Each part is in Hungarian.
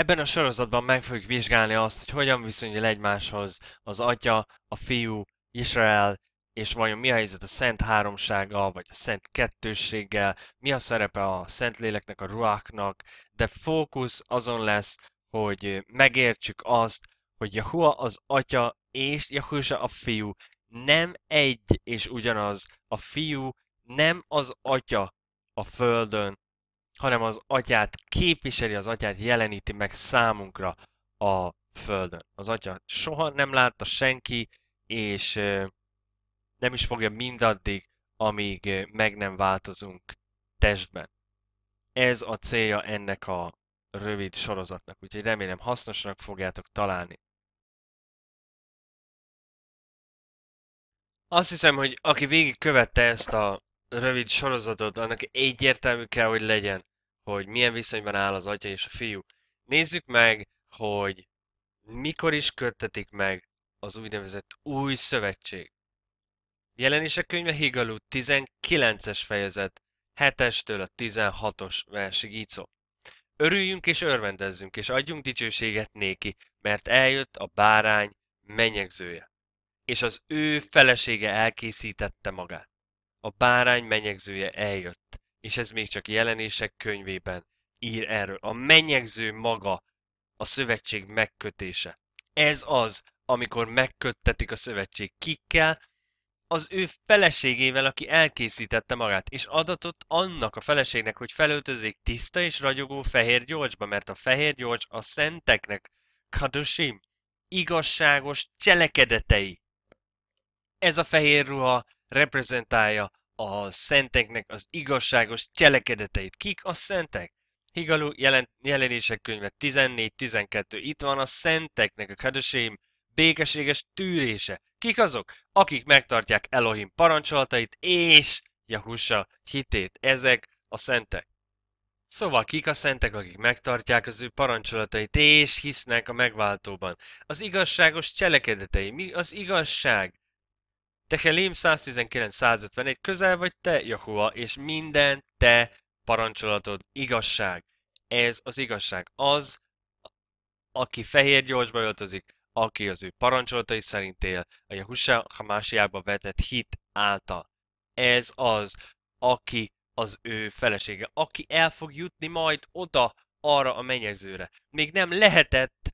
Ebben a sorozatban meg fogjuk vizsgálni azt, hogy hogyan viszonyul egymáshoz az Atya, a Fiú, Israel, és vajon mi a helyzet a Szent Háromsággal, vagy a Szent Kettősséggel, mi a szerepe a Szent Léleknek, a Ruáknak, de fókusz azon lesz, hogy megértsük azt, hogy Jahua az Atya és Jahusa a Fiú nem egy és ugyanaz. A Fiú nem az Atya a Földön, hanem az atyát képviseli, az atyát jeleníti meg számunkra a Földön. Az atya soha nem látta senki, és nem is fogja mindaddig, amíg meg nem változunk testben. Ez a célja ennek a rövid sorozatnak, úgyhogy remélem hasznosnak fogjátok találni. Azt hiszem, hogy aki végigkövette ezt a rövid sorozatot, annak egyértelmű kell, hogy legyen, hogy milyen viszonyban áll az atya és a fiú. Nézzük meg, hogy mikor is köttetik meg az úgynevezett új szövetség. Jelenések könyve Higalú 19-es fejezet, 7-estől a 16-os versig így szó. Örüljünk és örvendezzünk, és adjunk dicsőséget néki, mert eljött a bárány menyegzője, és az ő felesége elkészítette magát. A bárány menyegzője eljött, és ez még csak jelenések könyvében ír erről. A menyegző maga a szövetség megkötése. Ez az, amikor megköttetik a szövetség kikkel, az ő feleségével, aki elkészítette magát, és adatot annak a feleségnek, hogy felöltözzék tiszta és ragyogó fehér gyolcsba, mert a fehér gyolcs a szenteknek, kadosim, igazságos cselekedetei. Ez a fehér ruha reprezentálja a szenteknek az igazságos cselekedeteit. Kik a szentek? Higalú jelen, jelenések könyve 14-12. Itt van a szenteknek a kedveseim békeséges tűrése. Kik azok? Akik megtartják Elohim parancsolatait és Jahusa hitét. Ezek a szentek. Szóval kik a szentek, akik megtartják az ő parancsolatait és hisznek a megváltóban? Az igazságos cselekedetei. Mi az igazság? Techelim 119-151 közel vagy te, Jahua, és minden te parancsolatod igazság. Ez az igazság. Az, aki fehér gyorsba öltözik, aki az ő parancsolatai szerint él, a Jahusa Hamásiába vetett hit által. Ez az, aki az ő felesége, aki el fog jutni majd oda, arra a menyezőre. Még nem lehetett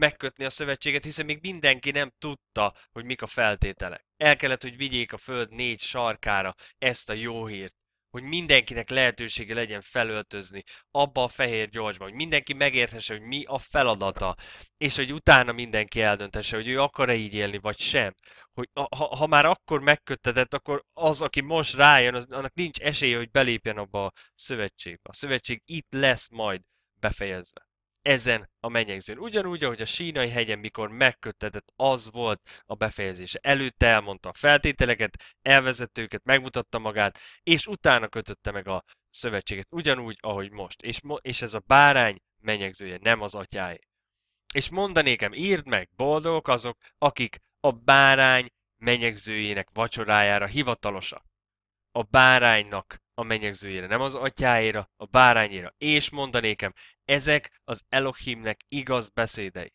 megkötni a szövetséget, hiszen még mindenki nem tudta, hogy mik a feltételek. El kellett, hogy vigyék a föld négy sarkára ezt a jó hírt, hogy mindenkinek lehetősége legyen felöltözni abba a fehér gyorsban, hogy mindenki megérthesse, hogy mi a feladata, és hogy utána mindenki eldöntesse, hogy ő akar-e így élni, vagy sem. Hogy ha, ha már akkor megköttetett, akkor az, aki most rájön, az, annak nincs esélye, hogy belépjen abba a szövetségbe. A szövetség itt lesz majd befejezve ezen a menyegzőn. Ugyanúgy, ahogy a sínai hegyen, mikor megköttetett, az volt a befejezése. Előtte elmondta a feltételeket, elvezetőket, megmutatta magát, és utána kötötte meg a szövetséget. Ugyanúgy, ahogy most. És, mo- és ez a bárány menyegzője, nem az atyáé. És mondanékem, írd meg, boldogok azok, akik a bárány menyegzőjének vacsorájára hivatalosak. A báránynak a mennyegzőjére, nem az atyáira, a bárányéra, és mondanékem, ezek az Elohimnek igaz beszédei.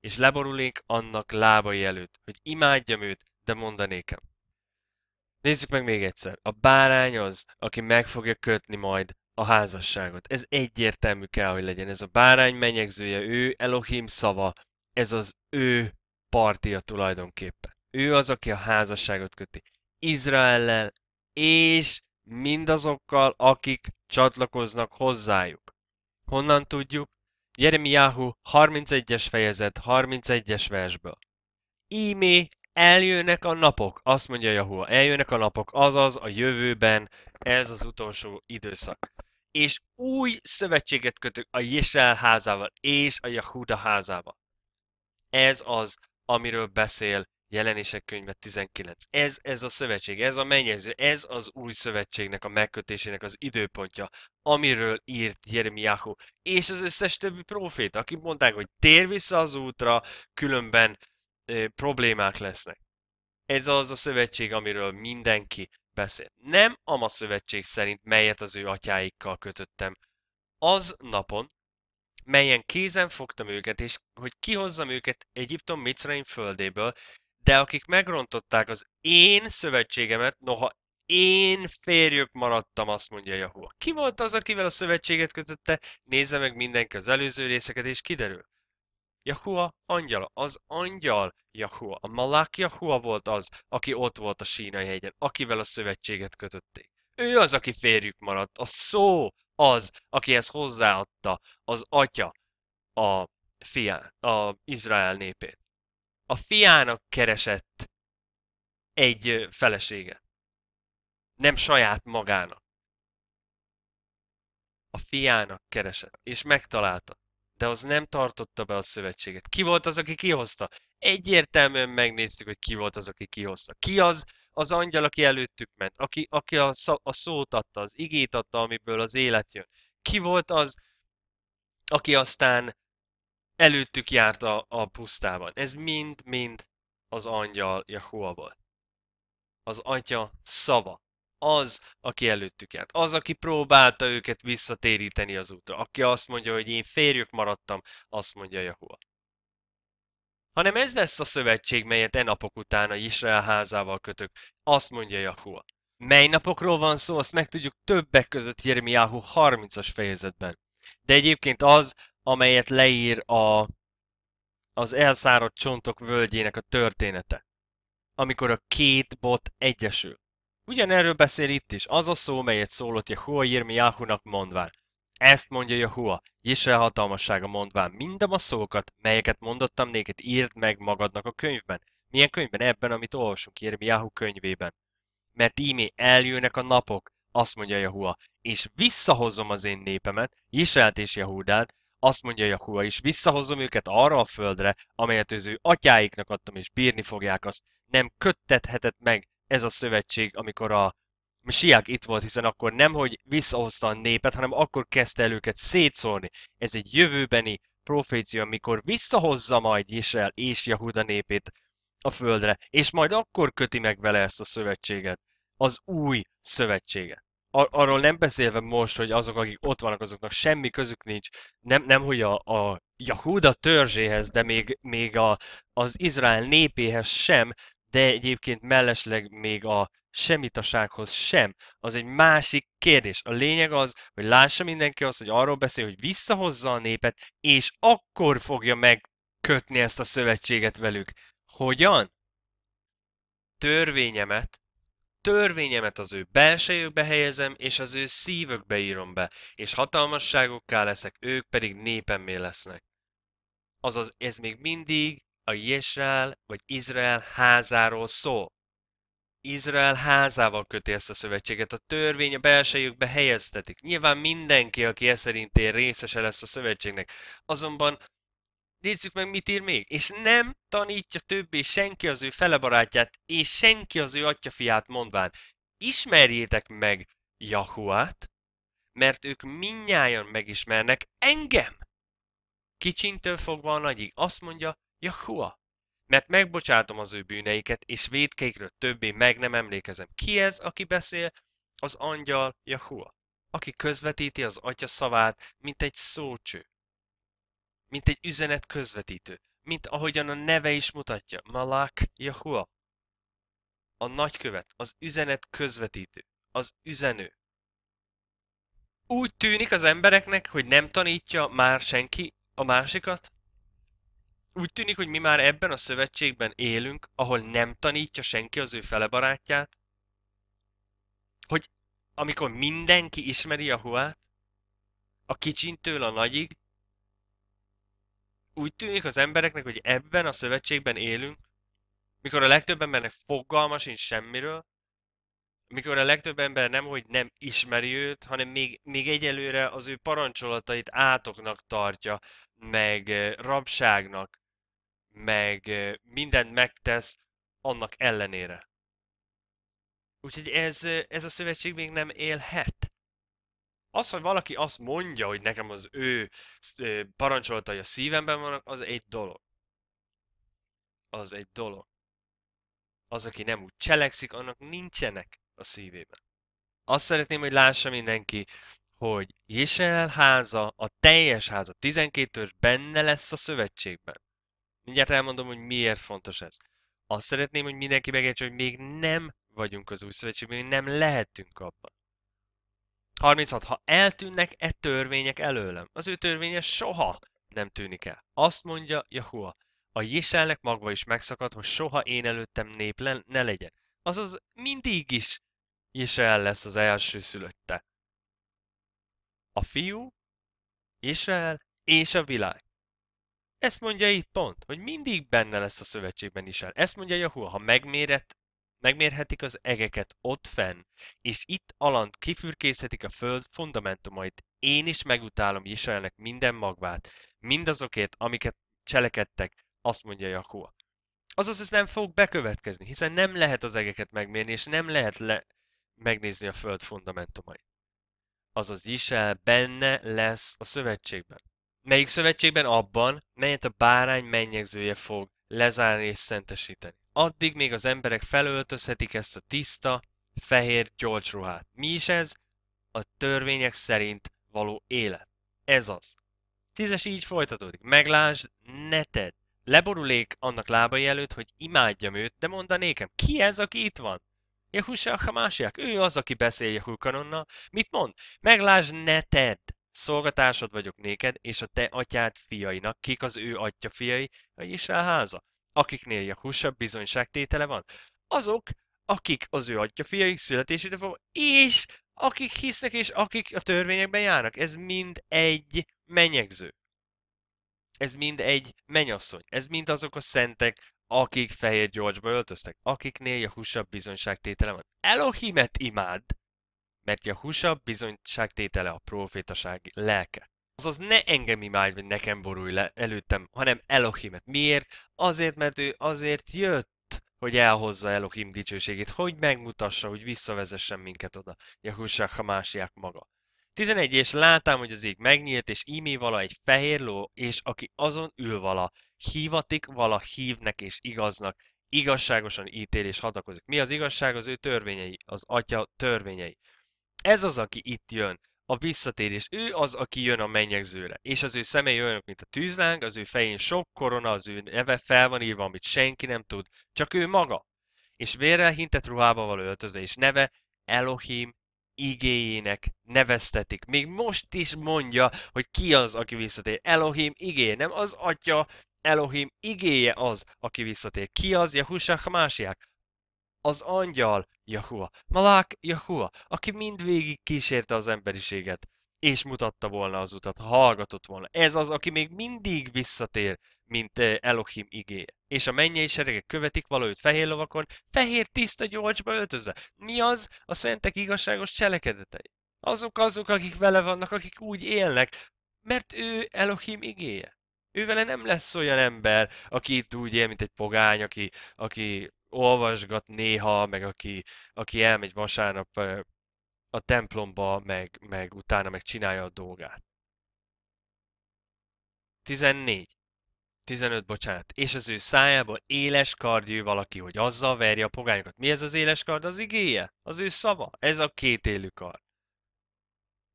És leborulnék annak lábai előtt, hogy imádjam őt, de mondanékem. Nézzük meg még egyszer. A bárány az, aki meg fogja kötni majd a házasságot. Ez egyértelmű kell, hogy legyen. Ez a bárány menyegzője, ő Elohim szava, ez az ő partia tulajdonképpen. Ő az, aki a házasságot köti. Izraellel és mindazokkal, akik csatlakoznak hozzájuk. Honnan tudjuk? Jeremiáhu 31-es fejezet 31-es versből. Ímé eljönnek a napok, azt mondja Jahua, eljönnek a napok, azaz a jövőben ez az utolsó időszak. És új szövetséget kötök a Jesel házával és a Jahuda házával. Ez az, amiről beszél Jelenések könyve 19. Ez, ez a szövetség, ez a mennyező, ez az új szövetségnek a megkötésének az időpontja, amiről írt Jeremiahu, és az összes többi profét, akik mondták, hogy tér vissza az útra, különben e, problémák lesznek. Ez az a szövetség, amiről mindenki beszél. Nem a ma szövetség szerint, melyet az ő atyáikkal kötöttem. Az napon, melyen kézen fogtam őket, és hogy kihozzam őket Egyiptom Mitzrayim földéből, de akik megrontották az én szövetségemet, noha én férjük maradtam, azt mondja Jahua. Ki volt az, akivel a szövetséget kötötte? Nézze meg mindenki az előző részeket, és kiderül. Jahua angyala, az angyal Jahua, a Malák Jahua volt az, aki ott volt a sínai hegyen, akivel a szövetséget kötötték. Ő az, aki férjük maradt, a szó az, aki ezt hozzáadta, az atya, a fián, a Izrael népét a fiának keresett egy feleséget. Nem saját magának. A fiának keresett, és megtalálta. De az nem tartotta be a szövetséget. Ki volt az, aki kihozta? Egyértelműen megnéztük, hogy ki volt az, aki kihozta. Ki az az angyal, aki előttük ment? Aki, aki a, szó, a szót adta, az igét adta, amiből az élet jön? Ki volt az, aki aztán előttük járt a, a pusztában. Ez mind-mind az angyal Jahua volt. Az atya szava. Az, aki előttük járt. Az, aki próbálta őket visszatéríteni az útra. Aki azt mondja, hogy én férjük maradtam, azt mondja Jehova. Hanem ez lesz a szövetség, melyet e napok után a Israel házával kötök. Azt mondja Jehova. Mely napokról van szó, azt megtudjuk többek között Jeremiáhu 30-as fejezetben. De egyébként az, amelyet leír a, az elszáradt csontok völgyének a története, amikor a két bot egyesül. Ugyanerről beszél itt is, az a szó, melyet szólott Jirmi Jahunak mondván. Ezt mondja Jehua, Jisrael hatalmassága mondván, mindem a szókat, melyeket mondottam néked, írd meg magadnak a könyvben. Milyen könyvben? Ebben, amit olvasunk Jahu könyvében. Mert ímé eljönnek a napok, azt mondja Jehua, és visszahozom az én népemet, Jisraelt és Jehúdát, azt mondja Jakua is, visszahozom őket arra a földre, amelyet az ő atyáiknak adtam, és bírni fogják azt. Nem köttethetett meg ez a szövetség, amikor a Siák itt volt, hiszen akkor nem, hogy visszahozta a népet, hanem akkor kezdte el őket szétszórni. Ez egy jövőbeni profécia, amikor visszahozza majd Israel és Jahuda népét a földre, és majd akkor köti meg vele ezt a szövetséget, az új szövetséget ar- arról nem beszélve most, hogy azok, akik ott vannak, azoknak semmi közük nincs, nem, nem hogy a, a Yahuda törzséhez, de még, még a, az Izrael népéhez sem, de egyébként mellesleg még a semmitasághoz sem. Az egy másik kérdés. A lényeg az, hogy lássa mindenki azt, hogy arról beszél, hogy visszahozza a népet, és akkor fogja megkötni ezt a szövetséget velük. Hogyan? Törvényemet törvényemet az ő belsejükbe helyezem, és az ő szívökbe írom be, és hatalmasságokká leszek, ők pedig népemmé lesznek. Azaz ez még mindig a Jésrál vagy Izrael házáról szól. Izrael házával köti ezt a szövetséget, a törvény a belsejükbe helyeztetik. Nyilván mindenki, aki e szerint ér, részese lesz a szövetségnek. Azonban nézzük meg, mit ír még. És nem tanítja többé senki az ő felebarátját, és senki az ő atyafiát mondván. Ismerjétek meg Jahuát, mert ők minnyáján megismernek engem. Kicsintől fogva a nagyig azt mondja, Jahua, mert megbocsátom az ő bűneiket, és védkeikről többé meg nem emlékezem. Ki ez, aki beszél? Az angyal Jahua, aki közvetíti az atya szavát, mint egy szócső mint egy üzenet közvetítő, mint ahogyan a neve is mutatja, Malak Yahua. A nagykövet, az üzenet közvetítő, az üzenő. Úgy tűnik az embereknek, hogy nem tanítja már senki a másikat. Úgy tűnik, hogy mi már ebben a szövetségben élünk, ahol nem tanítja senki az ő fele barátját. Hogy amikor mindenki ismeri a huát, a kicsintől a nagyig, úgy tűnik az embereknek, hogy ebben a szövetségben élünk, mikor a legtöbb embernek fogalma sincs semmiről, mikor a legtöbb ember nem, hogy nem ismeri őt, hanem még, még egyelőre az ő parancsolatait átoknak tartja, meg eh, rabságnak, meg eh, mindent megtesz annak ellenére. Úgyhogy ez, eh, ez a szövetség még nem élhet. Az, hogy valaki azt mondja, hogy nekem az ő parancsolatai a szívemben vannak, az egy dolog. Az egy dolog. Az, aki nem úgy cselekszik, annak nincsenek a szívében. Azt szeretném, hogy lássa mindenki, hogy Jésel háza, a teljes háza, 12 törzs benne lesz a szövetségben. Mindjárt elmondom, hogy miért fontos ez. Azt szeretném, hogy mindenki megértse, hogy még nem vagyunk az új szövetségben, még nem lehetünk abban. 36. Ha eltűnnek e törvények előlem, az ő törvénye soha nem tűnik el. Azt mondja Jahua, a Jéselnek magva is megszakad, hogy soha én előttem nép ne legyen. Azaz mindig is Jésel lesz az első szülötte. A fiú, Jésel és a világ. Ezt mondja itt pont, hogy mindig benne lesz a szövetségben Isel. Ezt mondja Jahua, ha megmérett megmérhetik az egeket ott fenn, és itt alant kifürkészhetik a föld fundamentumait. Én is megutálom Izraelnek minden magvát, mindazokért, amiket cselekedtek, azt mondja Jakó. Azaz ez nem fog bekövetkezni, hiszen nem lehet az egeket megmérni, és nem lehet le megnézni a föld fundamentumait. Azaz Izrael benne lesz a szövetségben. Melyik szövetségben? Abban, melyet a bárány mennyegzője fog lezárni és szentesíteni addig még az emberek felöltözhetik ezt a tiszta, fehér gyolcsruhát. Mi is ez? A törvények szerint való élet. Ez az. Tízes így folytatódik. Meglásd, ne tedd. Leborulék annak lábai előtt, hogy imádjam őt, de mondanékem, ki ez, aki itt van? a Hamásiák, ő az, aki beszél Jehukanonnal. Mit mond? Meglásd, ne tedd! Szolgatásod vagyok néked, és a te atyád fiainak, kik az ő atya fiai, a Izsrál háza akiknél Jakusa bizonyságtétele van, azok, akik az ő atyafiaik születésétől fogva, és akik hisznek, és akik a törvényekben járnak. Ez mind egy menyegző. Ez mind egy menyasszony. Ez mind azok a szentek, akik fehér Gyorgyba öltöztek, akiknél Jahusabb bizonyságtétele van. Elohimet imád, mert Jahusabb bizonyságtétele a profétaság lelke. Azaz ne engem imádj, hogy nekem borulj le előttem, hanem Elohimet. Miért? Azért, mert ő azért jött, hogy elhozza Elohim dicsőségét, hogy megmutassa, hogy visszavezessen minket oda. Jahusha Hamásiák maga. 11 és látám, hogy az ég megnyílt, és ímé vala egy fehér ló, és aki azon ül vala, hívatik vala hívnek és igaznak, igazságosan ítél és hadakozik. Mi az igazság? Az ő törvényei, az atya törvényei. Ez az, aki itt jön, a visszatérés. Ő az, aki jön a mennyegzőre, és az ő szemei olyan, mint a tűzláng, az ő fején sok korona, az ő neve fel van írva, amit senki nem tud, csak ő maga. És vérrel hintett ruhába való öltözve, és neve Elohim igéjének neveztetik. Még most is mondja, hogy ki az, aki visszatér. Elohim igéje, nem az atya, Elohim igéje az, aki visszatér. Ki az Jehusa másiák, az angyal, Jahua, Malák, Jahua, aki mindvégig kísérte az emberiséget, és mutatta volna az utat, hallgatott volna. Ez az, aki még mindig visszatér, mint eh, Elohim igé. És a mennyei seregek követik valójában fehér lovakon, fehér tiszta gyolcsba öltözve. Mi az? A szentek igazságos cselekedetei. Azok azok, akik vele vannak, akik úgy élnek, mert ő Elohim igéje. Ő vele nem lesz olyan ember, aki itt úgy él, mint egy pogány, aki, aki olvasgat néha, meg aki, aki elmegy vasárnap a templomba, meg, meg utána meg csinálja a dolgát. 14. 15, bocsánat. És az ő szájából éles kard jöv valaki, hogy azzal verje a pogányokat. Mi ez az éles kard? Az igéje? Az ő szava? Ez a két élő kard.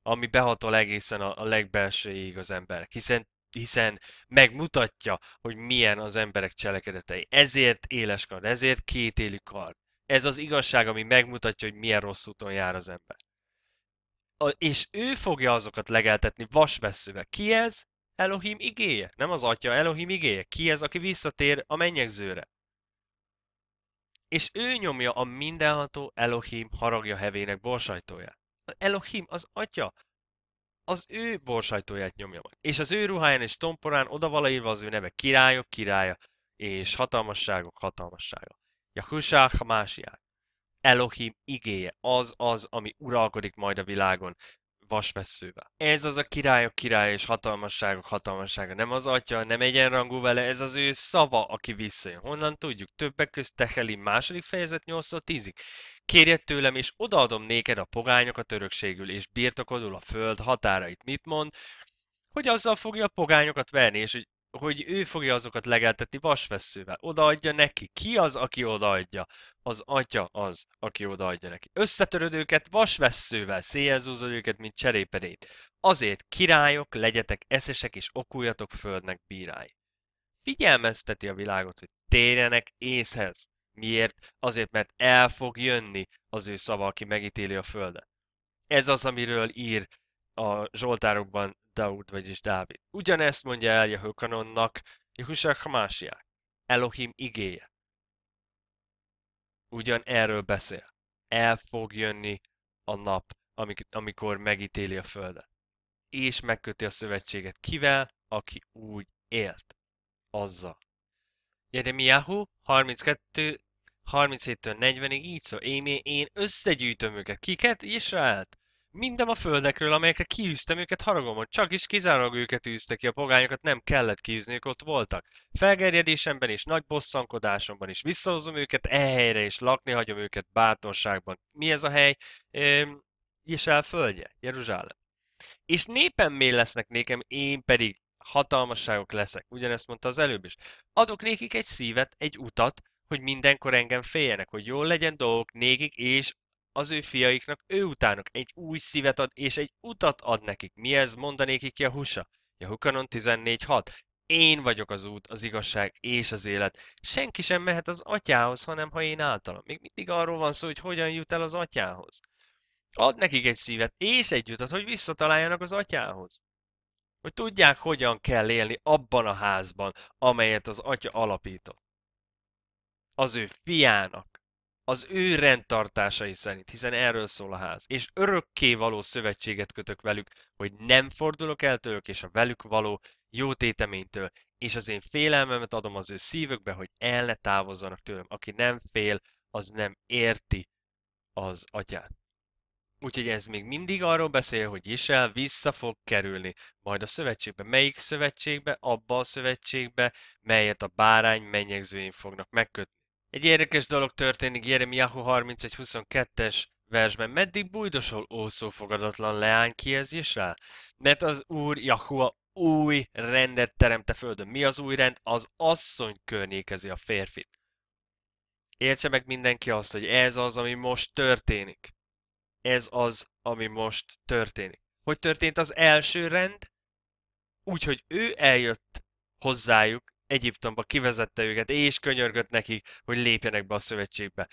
Ami behatol egészen a, a legbelsőjéig az emberek. Hiszen hiszen megmutatja, hogy milyen az emberek cselekedetei. Ezért éles kard, ezért két élű kard. Ez az igazság, ami megmutatja, hogy milyen rossz úton jár az ember. A, és ő fogja azokat legeltetni vasveszővel. Ki ez? Elohim igéje. Nem az atya, Elohim igéje. Ki ez, aki visszatér a mennyegzőre? És ő nyomja a mindenható Elohim haragja hevének borsajtóját. Elohim, az atya, az ő borsajtóját nyomja meg. És az ő ruháján és tomporán oda írva az ő neve királyok királya, és hatalmasságok hatalmassága. Jahusák Hamásiák. Elohim igéje, az az, ami uralkodik majd a világon vasveszővel. Ez az a királyok királya és hatalmasságok hatalmassága. Nem az atya, nem egyenrangú vele, ez az ő szava, aki visszajön. Honnan tudjuk? Többek közt Teheli második fejezet 8-10-ig. Kérjed tőlem, és odaadom néked a pogányokat örökségül, és birtokodul a föld határait. Mit mond? Hogy azzal fogja a pogányokat venni és hogy, hogy ő fogja azokat legeltetni vasveszővel. Odaadja neki. Ki az, aki odaadja? Az atya az, aki odaadja neki. Összetöröd őket vasveszővel, széjelzúzod őket, mint cserépedét. Azért királyok, legyetek eszesek, és okuljatok földnek bírái. Figyelmezteti a világot, hogy térjenek észhez Miért? Azért, mert el fog jönni az ő szava, aki megítéli a földet. Ez az, amiről ír a Zsoltárokban Daud, vagyis Dávid. Ugyanezt mondja el Jehokanonnak Jehusek Hamásiák, Elohim igéje. Ugyan erről beszél. El fog jönni a nap, amikor megítéli a földet. És megköti a szövetséget kivel, aki úgy élt. Azzal. Jeremiahu 32, 37-től 40-ig így szó, Émi, én összegyűjtöm őket. Kiket? Izraelt. Minden a földekről, amelyekre kiűztem őket haragomon, csak is kizárólag őket űzte ki, a pogányokat nem kellett kiűzni, ők ott voltak. Felgerjedésemben és nagy bosszankodásomban is visszahozom őket e helyre, és lakni hagyom őket bátorságban. Mi ez a hely? Izrael földje, Jeruzsálem. És népem mély lesznek nékem, én pedig hatalmasságok leszek. Ugyanezt mondta az előbb is. Adok nékik egy szívet, egy utat, hogy mindenkor engem féljenek, hogy jól legyen dolgok nékik, és az ő fiaiknak, ő utánok. egy új szívet ad, és egy utat ad nekik. Mi ez mondanékik Jahusa? Jahukanon 14.6. Én vagyok az út, az igazság és az élet. Senki sem mehet az atyához, hanem ha én általam. Még mindig arról van szó, hogy hogyan jut el az atyához. Ad nekik egy szívet és egy utat, hogy visszataláljanak az atyához hogy tudják, hogyan kell élni abban a házban, amelyet az atya alapított. Az ő fiának, az ő rendtartásai szerint, hiszen erről szól a ház, és örökké való szövetséget kötök velük, hogy nem fordulok el tőlük és a velük való jó téteménytől, és az én félelmemet adom az ő szívükbe, hogy el ne távozzanak tőlem. Aki nem fél, az nem érti az atyát. Úgyhogy ez még mindig arról beszél, hogy Isel vissza fog kerülni, majd a szövetségbe. Melyik szövetségbe? Abba a szövetségbe, melyet a bárány mennyegzőin fognak megkötni. Egy érdekes dolog történik Jeremiahu 31.22-es versben. Meddig bújdosol ószó fogadatlan leány ki ez Isel? Mert az Úr Jahua új rendet teremte földön. Mi az új rend? Az asszony környékezi a férfit. Értse meg mindenki azt, hogy ez az, ami most történik ez az, ami most történik. Hogy történt az első rend? Úgyhogy ő eljött hozzájuk, Egyiptomba kivezette őket, és könyörgött nekik, hogy lépjenek be a szövetségbe.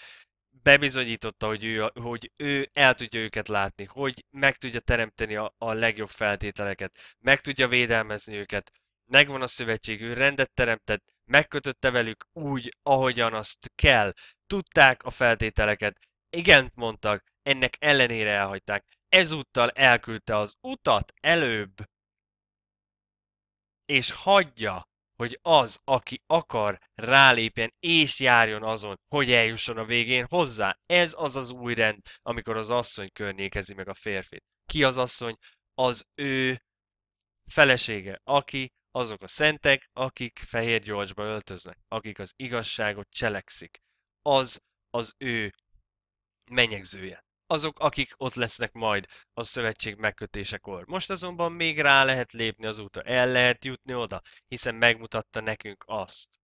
Bebizonyította, hogy ő, hogy ő el tudja őket látni, hogy meg tudja teremteni a, a legjobb feltételeket, meg tudja védelmezni őket, megvan a szövetség, ő rendet teremtett, megkötötte velük úgy, ahogyan azt kell. Tudták a feltételeket, igent mondtak, ennek ellenére elhagyták. Ezúttal elküldte az utat előbb, és hagyja, hogy az, aki akar, rálépjen és járjon azon, hogy eljusson a végén hozzá. Ez az az új rend, amikor az asszony környékezi meg a férfit. Ki az asszony? Az ő felesége, aki azok a szentek, akik fehér gyolcsba öltöznek, akik az igazságot cselekszik. Az az ő menyegzője azok, akik ott lesznek majd a szövetség megkötésekor. Most azonban még rá lehet lépni az útra, el lehet jutni oda, hiszen megmutatta nekünk azt.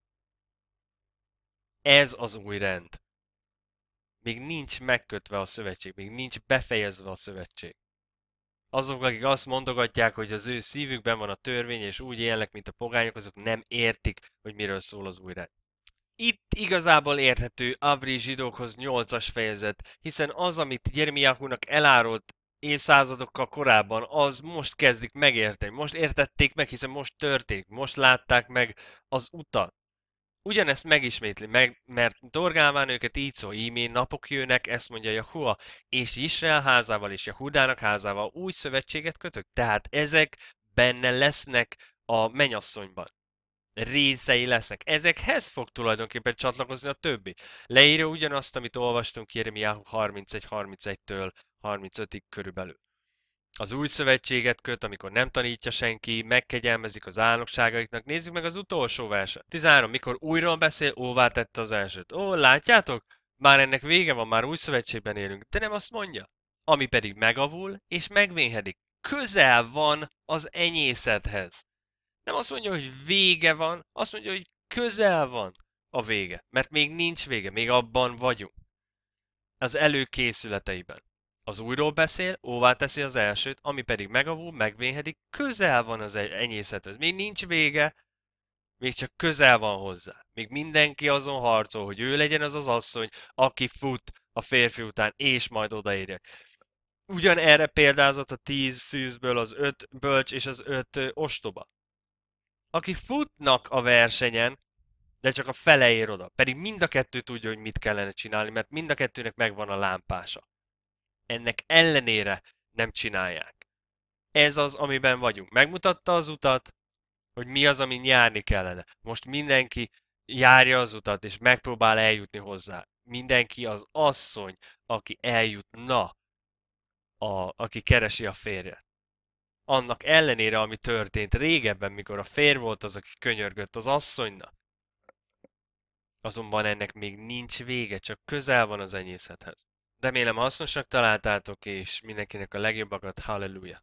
Ez az új rend. Még nincs megkötve a szövetség, még nincs befejezve a szövetség. Azok, akik azt mondogatják, hogy az ő szívükben van a törvény, és úgy élnek, mint a pogányok, azok nem értik, hogy miről szól az új rend. Itt igazából érthető Avri zsidókhoz 8-as fejezet, hiszen az, amit Jeremiáhunak elárult évszázadokkal korábban, az most kezdik megérteni. Most értették meg, hiszen most történik, most látták meg az utat. Ugyanezt megismétli meg, mert dorgálván őket így szó, ímé napok jönnek, ezt mondja Jahua, és Israel házával és Jahudának házával új szövetséget kötök. Tehát ezek benne lesznek a menyasszonyban részei lesznek. Ezekhez fog tulajdonképpen csatlakozni a többi. Leírja ugyanazt, amit olvastunk Jeremiah 31-31-től 35-ig körülbelül. Az új szövetséget köt, amikor nem tanítja senki, megkegyelmezik az álnokságaiknak. Nézzük meg az utolsó verset. 13. Mikor újra beszél, óvá tette az elsőt. Ó, látjátok? Már ennek vége van, már új szövetségben élünk. De nem azt mondja. Ami pedig megavul, és megvénhedik. Közel van az enyészethez. Nem azt mondja, hogy vége van, azt mondja, hogy közel van a vége. Mert még nincs vége, még abban vagyunk. Az előkészületeiben. Az újról beszél, óvá teszi az elsőt, ami pedig megavul, megvénhedik, közel van az enyészethez. Még nincs vége, még csak közel van hozzá. Még mindenki azon harcol, hogy ő legyen az az asszony, aki fut a férfi után, és majd odaérje. Ugyan erre példázat a tíz szűzből az öt bölcs és az öt ostoba akik futnak a versenyen, de csak a fele ér oda. Pedig mind a kettő tudja, hogy mit kellene csinálni, mert mind a kettőnek megvan a lámpása. Ennek ellenére nem csinálják. Ez az, amiben vagyunk. Megmutatta az utat, hogy mi az, amin járni kellene. Most mindenki járja az utat, és megpróbál eljutni hozzá. Mindenki az asszony, aki eljutna, a, aki keresi a férjet annak ellenére, ami történt régebben, mikor a férj volt az, aki könyörgött az asszonynak. Azonban ennek még nincs vége, csak közel van az enyészethez. Remélem hasznosnak találtátok, és mindenkinek a legjobbakat, halleluja!